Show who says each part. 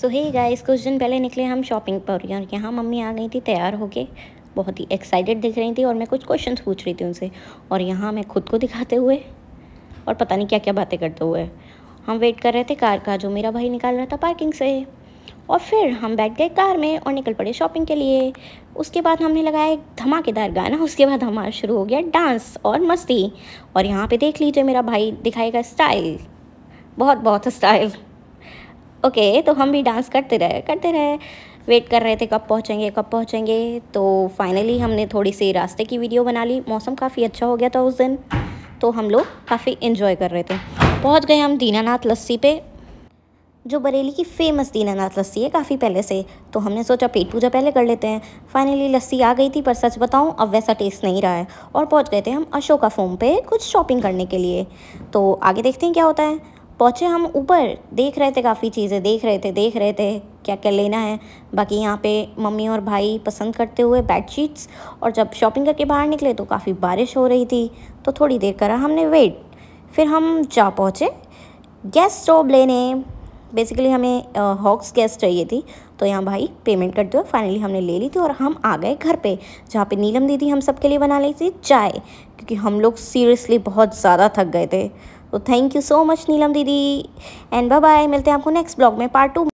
Speaker 1: सो ही guys कुछ दिन पहले निकले हम शॉपिंग पर और यहाँ मम्मी आ गई थी तैयार होके बहुत ही एक्साइटेड दिख रही थी और मैं कुछ क्वेश्चन पूछ रही थी उनसे और यहाँ मैं खुद को दिखाते हुए और पता नहीं क्या क्या बातें करते हुए हम वेट कर रहे थे कार का जो मेरा भाई निकाल रहा था पार्किंग से और फिर हम बैठ गए कार में और निकल पड़े शॉपिंग के लिए उसके बाद हमने लगाया एक धमाकेदार गाना उसके बाद हमारा शुरू हो गया डांस और मस्ती और यहाँ पे देख लीजिए मेरा भाई दिखाएगा स्टाइल बहुत बहुत स्टाइल ओके तो हम भी डांस करते रहे करते रहे वेट कर रहे थे कब पहुँचेंगे कब पहुँचेंगे तो फाइनली हमने थोड़ी सी रास्ते की वीडियो बना ली मौसम काफ़ी अच्छा हो गया था उस दिन तो हम लोग काफ़ी इन्जॉय कर रहे थे पहुँच गए हम दीनानाथ लस्सी पे जो बरेली की फेमस दीनानाथ लस्सी है काफ़ी पहले से तो हमने सोचा पेट पूजा पहले कर लेते हैं फाइनली लस्सी आ गई थी पर सच बताऊँ अब वैसा टेस्ट नहीं रहा है और पहुँच गए थे हम अशोका फोम पर कुछ शॉपिंग करने के लिए तो आगे देखते हैं क्या होता है पहुँचे हम ऊपर देख रहे थे काफ़ी चीज़ें देख रहे थे देख रहे थे क्या क्या लेना है बाकी यहाँ पे मम्मी और भाई पसंद करते हुए बेडशीट्स और जब शॉपिंग करके बाहर निकले तो काफ़ी बारिश हो रही थी तो थोड़ी देर करा हमने वेट फिर हम जा पहुँचे गैस स्टोव लेने बेसिकली हमें हॉक्स गैस चाहिए थी तो यहाँ भाई पेमेंट करते हुए फाइनली हमने ले ली थी और हम आ गए घर पे जहाँ पे नीलम दीदी हम सबके लिए बना ली थी चाय क्योंकि हम लोग सीरियसली बहुत ज़्यादा थक गए थे तो thank you so much Neelam दीदी एंड बाय बाय मिलते हैं आपको नेक्स्ट ब्लॉग में पार्ट टू